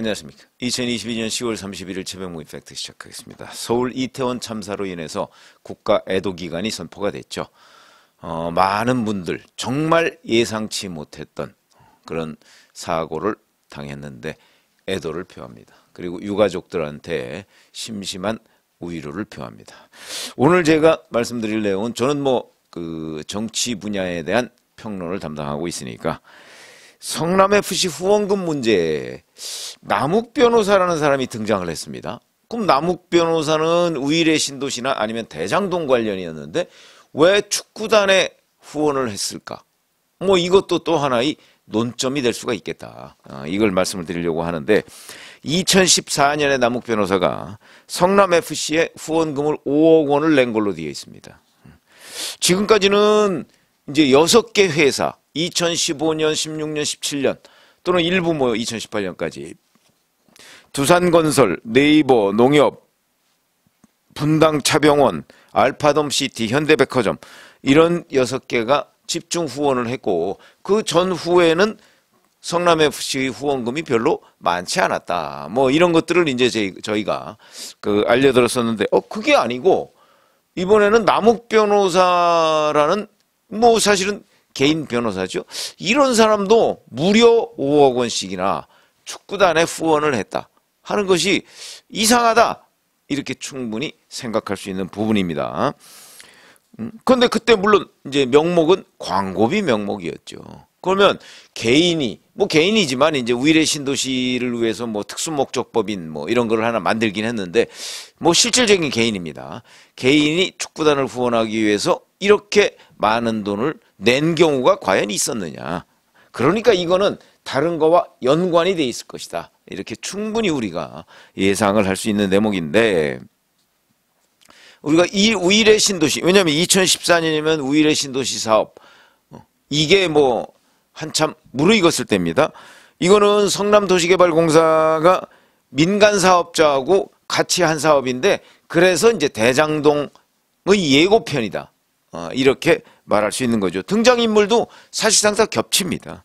안녕하십니까. 2022년 10월 31일 최병무 이펙트 시작하겠습니다. 서울 이태원 참사로 인해서 국가 애도 기간이 선포가 됐죠. 어, 많은 분들 정말 예상치 못했던 그런 사고를 당했는데 애도를 표합니다. 그리고 유가족들한테 심심한 우위로를 표합니다. 오늘 제가 말씀드릴 내용은 저는 뭐 그 정치 분야에 대한 평론을 담당하고 있으니까 성남FC 후원금 문제에 남욱 변호사라는 사람이 등장을 했습니다. 그럼 남욱 변호사는 우일의 신도시나 아니면 대장동 관련이었는데 왜 축구단에 후원을 했을까? 뭐 이것도 또 하나의 논점이 될 수가 있겠다. 아, 이걸 말씀을 드리려고 하는데 2014년에 남욱 변호사가 성남FC에 후원금을 5억 원을 낸 걸로 되어 있습니다. 지금까지는 이제 6개 회사, 2015년, 16년, 17년 또는 일부 뭐 2018년까지 두산건설, 네이버, 농협, 분당차병원, 알파돔시티, 현대백화점 이런 여섯 개가 집중 후원을 했고 그 전후에는 성남FC 후원금이 별로 많지 않았다. 뭐 이런 것들을 이제 저희, 저희가 그 알려드렸었는데 어 그게 아니고 이번에는 남욱 변호사라는 뭐 사실은 개인 변호사죠. 이런 사람도 무려 5억 원씩이나 축구단에 후원을 했다 하는 것이 이상하다 이렇게 충분히 생각할 수 있는 부분입니다. 음, 그런데 그때 물론 이제 명목은 광고비 명목이었죠. 그러면 개인이 뭐 개인이지만 이제 위례 신도시를 위해서 뭐 특수 목적법인 뭐 이런 걸 하나 만들긴 했는데 뭐 실질적인 개인입니다. 개인이 축구단을 후원하기 위해서 이렇게 많은 돈을 낸 경우가 과연 있었느냐. 그러니까 이거는 다른 거와 연관이 돼 있을 것이다. 이렇게 충분히 우리가 예상을 할 수 있는 대목인데 우리가 이 우일의 신도시 왜냐하면 2014년이면 우일의 신도시 사업 어, 이게 뭐 한참 무르익었을 때입니다. 이거는 성남도시개발공사가 민간 사업자하고 같이 한 사업인데 그래서 이제 대장동의 예고편이다. 어, 이렇게 말할 수 있는 거죠. 등장인물도 사실상 다 겹칩니다.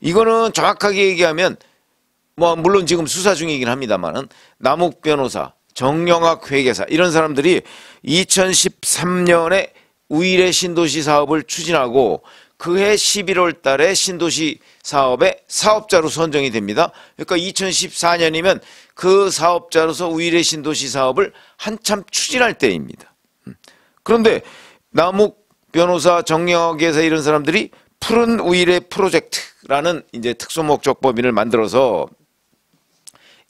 이거는 정확하게 얘기하면 뭐 물론 지금 수사 중이긴 합니다만은 남욱 변호사, 정영학 회계사 이런 사람들이 2013년에 우일의 신도시 사업을 추진하고 그해 11월 달에 신도시 사업의 사업자로 선정이 됩니다. 그러니까 2014년이면 그 사업자로서 우일의 신도시 사업을 한참 추진할 때입니다. 음. 그런데 남욱 변호사 정영학에서 이런 사람들이 푸른 우일의 프로젝트라는 이제 특수목적법인을 만들어서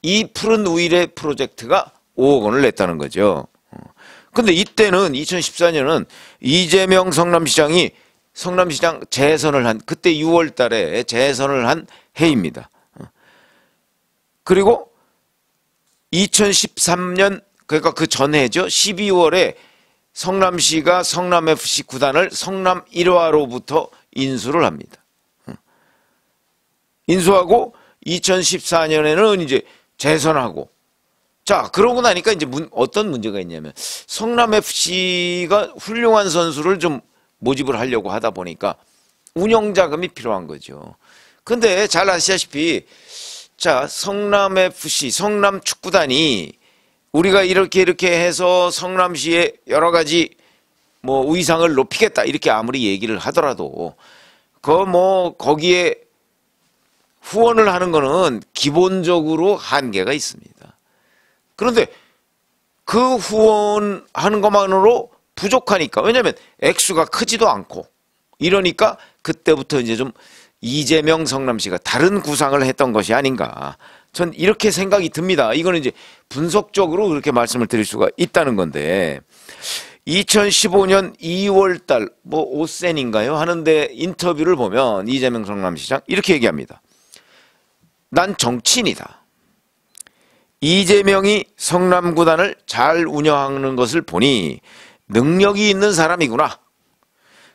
이 푸른 우일의 프로젝트가 5억 원을 냈다는 거죠. 근데 이때는 2014년은 이재명 성남시장이 성남시장 재선을 한 그때 6월 달에 재선을 한 해입니다. 그리고 2013년 그러니까 그 전해죠. 12월에 성남시가 성남FC 구단을 성남 1화로부터 인수를 합니다. 인수하고 2014년에는 이제 재선하고 자 그러고 나니까 이제 문, 어떤 문제가 있냐면 성남FC가 훌륭한 선수를 좀 모집을 하려고 하다 보니까 운영자금이 필요한 거죠. 근데 잘 아시다시피 자 성남FC 성남축구단이 우리가 이렇게 이렇게 해서 성남시에 여러 가지 뭐 의상을 높이겠다 이렇게 아무리 얘기를 하더라도 그 뭐 거기에 후원을 하는 거는 기본적으로 한계가 있습니다. 그런데 그 후원하는 것만으로 부족하니까 왜냐하면 액수가 크지도 않고 이러니까 그때부터 이제 좀 이재명 성남시가 다른 구상을 했던 것이 아닌가 전 이렇게 생각이 듭니다. 이거는 이제 분석적으로 그렇게 말씀을 드릴 수가 있다는 건데 2015년 2월 달뭐 오센인가요 하는데 인터뷰를 보면 이재명 성남시장 이렇게 얘기합니다. 난 정치인이다. 이재명이 성남구단을 잘 운영하는 것을 보니 능력이 있는 사람이구나.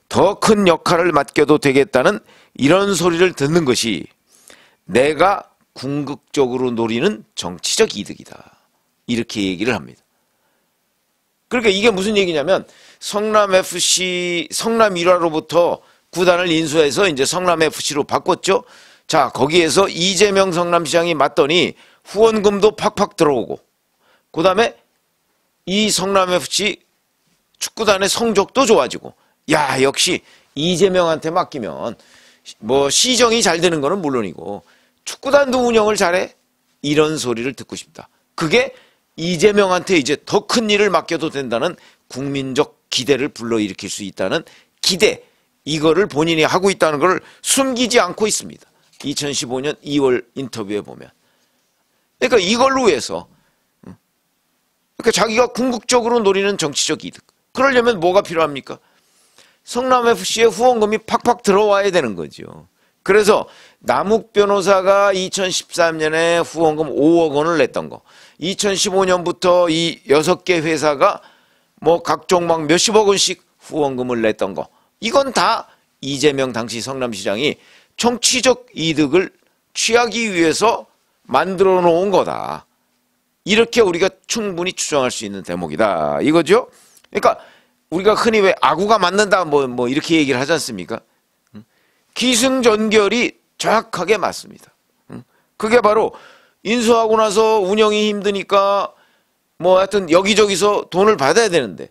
더 큰 역할을 맡겨도 되겠다는 이런 소리를 듣는 것이 내가 궁극적으로 노리는 정치적 이득이다. 이렇게 얘기를 합니다. 그러니까 이게 무슨 얘기냐면 성남 FC 성남 1화로부터 구단을 인수해서 이제 성남 FC로 바꿨죠. 자, 거기에서 이재명 성남시장이 맞더니 후원금도 팍팍 들어오고 그다음에 이 성남 FC 축구단의 성적도 좋아지고 야, 역시 이재명한테 맡기면 뭐 시정이 잘 되는 거는 물론이고 축구단도 운영을 잘해? 이런 소리를 듣고 싶다. 그게 이재명한테 이제 더 큰 일을 맡겨도 된다는 국민적 기대를 불러일으킬 수 있다는 기대 이거를 본인이 하고 있다는 걸 숨기지 않고 있습니다. 2015년 2월 인터뷰에 보면 그러니까 이걸로 해서 그러니까 자기가 궁극적으로 노리는 정치적 이득 그러려면 뭐가 필요합니까? 성남FC의 후원금이 팍팍 들어와야 되는 거죠. 그래서 남욱 변호사가 2013년에 후원금 5억 원을 냈던 거. 2015년부터 이 6개 회사가 뭐 각종 막 몇십억 원씩 후원금을 냈던 거. 이건 다 이재명 당시 성남시장이 정치적 이득을 취하기 위해서 만들어 놓은 거다. 이렇게 우리가 충분히 추정할 수 있는 대목이다. 이거죠? 그러니까 우리가 흔히 왜 아구가 맞는다 뭐, 뭐 이렇게 얘기를 하지 않습니까? 기승전결이 정확하게 맞습니다. 음. 그게 바로 인수하고 나서 운영이 힘드니까 뭐 하여튼 여기저기서 돈을 받아야 되는데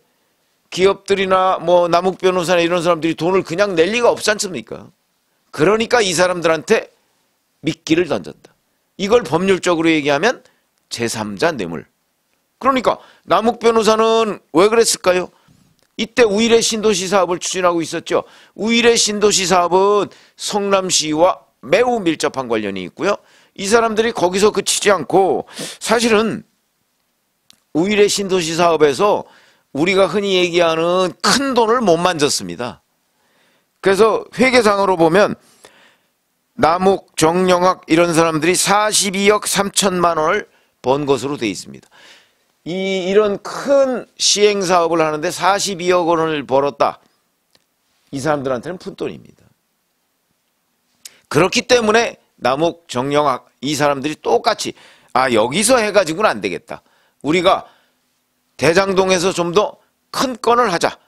기업들이나 뭐 남욱 변호사나 이런 사람들이 돈을 그냥 낼 리가 없지 않습니까? 그러니까 이 사람들한테 미끼를 던졌다. 이걸 법률적으로 얘기하면 제3자 뇌물. 그러니까 남욱 변호사는 왜 그랬을까요? 이때 우일의 신도시 사업을 추진하고 있었죠. 우일의 신도시 사업은 성남시와 매우 밀접한 관련이 있고요. 이 사람들이 거기서 그치지 않고 사실은 우일의 신도시 사업에서 우리가 흔히 얘기하는 큰 돈을 못 만졌습니다. 그래서 회계상으로 보면 남욱, 정영학 이런 사람들이 42억 3천만 원을 번 것으로 돼 있습니다. 이, 이런 큰 시행사업을 하는데 42억 원을 벌었다. 이 사람들한테는 푼돈입니다. 그렇기 때문에 남욱, 정영학 이 사람들이 똑같이 아 여기서 해가지고는 안 되겠다. 우리가 대장동에서 좀 더 큰 건을 하자.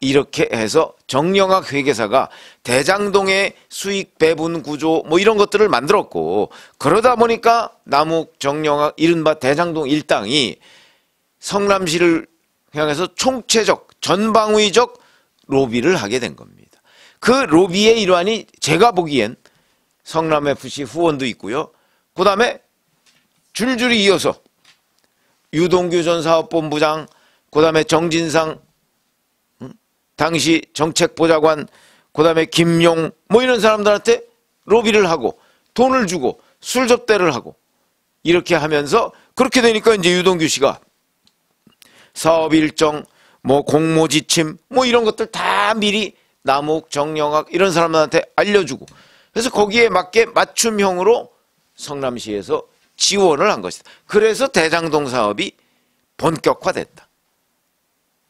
이렇게 해서 정영학 회계사가 대장동의 수익 배분 구조 뭐 이런 것들을 만들었고 그러다 보니까 남욱 정영학 이른바 대장동 일당이 성남시를 향해서 총체적 전방위적 로비를 하게 된 겁니다. 그 로비의 일환이 제가 보기엔 성남FC 후원도 있고요. 그 다음에 줄줄이 이어서 유동규 전 사업본부장, 그 다음에 정진상, 당시 정책보좌관, 그 다음에 김용, 뭐 이런 사람들한테 로비를 하고 돈을 주고 술 접대를 하고 이렇게 하면서 그렇게 되니까 이제 유동규 씨가 사업 일정, 뭐 공모 지침, 뭐 이런 것들 다 미리 남욱, 정영학 이런 사람들한테 알려주고 그래서 거기에 맞게 맞춤형으로 성남시에서 지원을 한 것이다. 그래서 대장동 사업이 본격화됐다.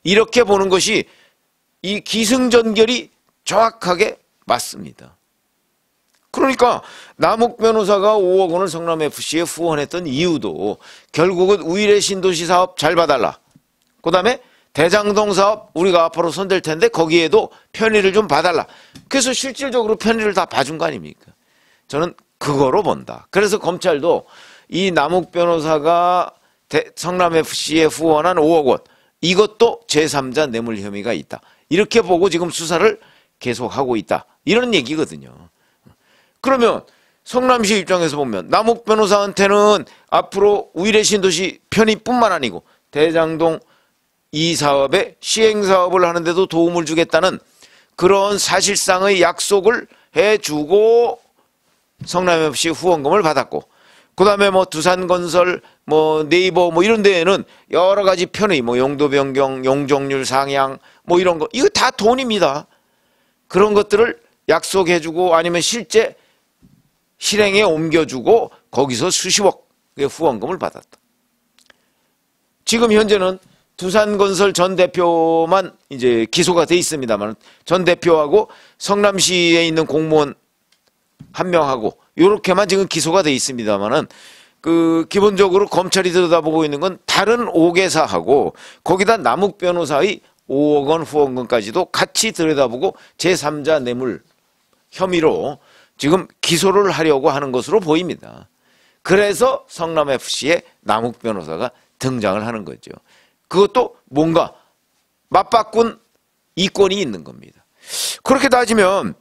이렇게 보는 것이 이 기승전결이 정확하게 맞습니다. 그러니까 남욱 변호사가 5억 원을 성남FC에 후원했던 이유도 결국은 우일의 신도시 사업 잘 봐달라. 그 다음에 대장동 사업 우리가 앞으로 손댈 텐데 거기에도 편의를 좀 봐달라. 그래서 실질적으로 편의를 다 봐준 거 아닙니까? 저는 그거로 본다. 그래서 검찰도 이 남욱 변호사가 성남FC에 후원한 5억 원 이것도 제3자 뇌물 혐의가 있다. 이렇게 보고 지금 수사를 계속하고 있다. 이런 얘기거든요. 그러면 성남시 입장에서 보면 남욱 변호사한테는 앞으로 우일의 신도시 편의뿐만 아니고 대장동 이 사업의 시행사업을 하는데도 도움을 주겠다는 그런 사실상의 약속을 해주고 성남에 없이 후원금을 받았고 그 다음에 뭐 두산건설 뭐 네이버 뭐 이런 데에는 여러 가지 편의 뭐 용도 변경 용적률 상향 뭐 이런 거 이거 다 돈입니다 그런 것들을 약속해주고 아니면 실제 실행에 옮겨주고 거기서 수십억의 후원금을 받았다 지금 현재는 두산건설 전 대표만 이제 기소가 돼 있습니다만 전 대표하고 성남시에 있는 공무원 한 명하고 요렇게만 지금 기소가 돼 있습니다만은 그 기본적으로 검찰이 들여다보고 있는 건 다른 5개사하고 거기다 남욱 변호사의 5억 원 후원금까지도 같이 들여다보고 제3자 뇌물 혐의로 지금 기소를 하려고 하는 것으로 보입니다. 그래서 성남FC의 남욱 변호사가 등장을 하는 거죠. 그것도 뭔가 맞바꾼 이권이 있는 겁니다. 그렇게 따지면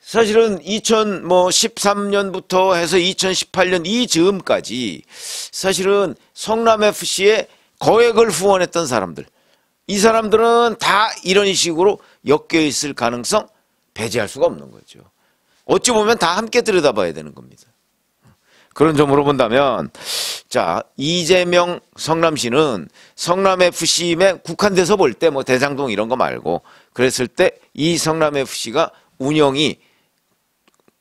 사실은 2013년부터 뭐 해서 2018년 이 즈음까지 사실은 성남FC에 거액을 후원했던 사람들 이 사람들은 다 이런 식으로 엮여 있을 가능성 배제할 수가 없는 거죠. 어찌 보면 다 함께 들여다봐야 되는 겁니다. 그런 점으로 본다면 자 이재명 성남시는 성남FC에 국한돼서 볼 때 뭐 대장동 이런 거 말고 그랬을 때 이 성남FC가 운영이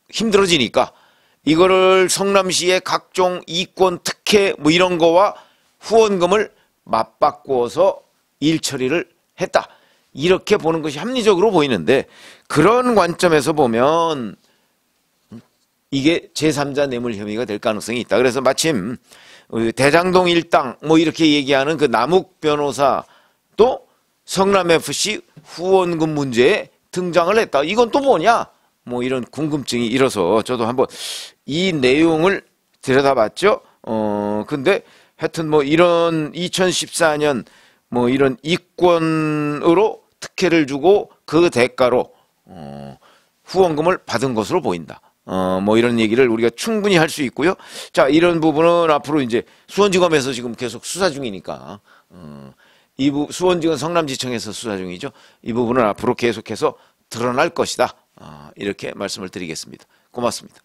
힘들어지니까 이거를 성남시의 각종 이권 특혜 뭐 이런 거와 후원금을 맞바꾸어서 일 처리를 했다. 이렇게 보는 것이 합리적으로 보이는데 그런 관점에서 보면 이게 제3자 뇌물 혐의가 될 가능성이 있다. 그래서 마침 어, 대장동 일당 뭐 이렇게 얘기하는 그 남욱 변호사 또 성남FC 후원금 문제에 등장을 했다. 이건 또 뭐냐? 뭐 이런 궁금증이 일어서 저도 한번 이 내용을 들여다봤죠. 어, 근데 하여튼 뭐 이런 2014년 뭐 이런 이권으로 특혜를 주고 그 대가로 어, 후원금을 받은 것으로 보인다. 어, 뭐 이런 얘기를 우리가 충분히 할 수 있고요. 자, 이런 부분은 앞으로 이제 수원지검에서 지금 계속 수사 중이니까, 어, 이 부, 수원지검 성남지청에서 수사 중이죠. 이 부분은 앞으로 계속해서 드러날 것이다. 어, 이렇게 말씀을 드리겠습니다. 고맙습니다.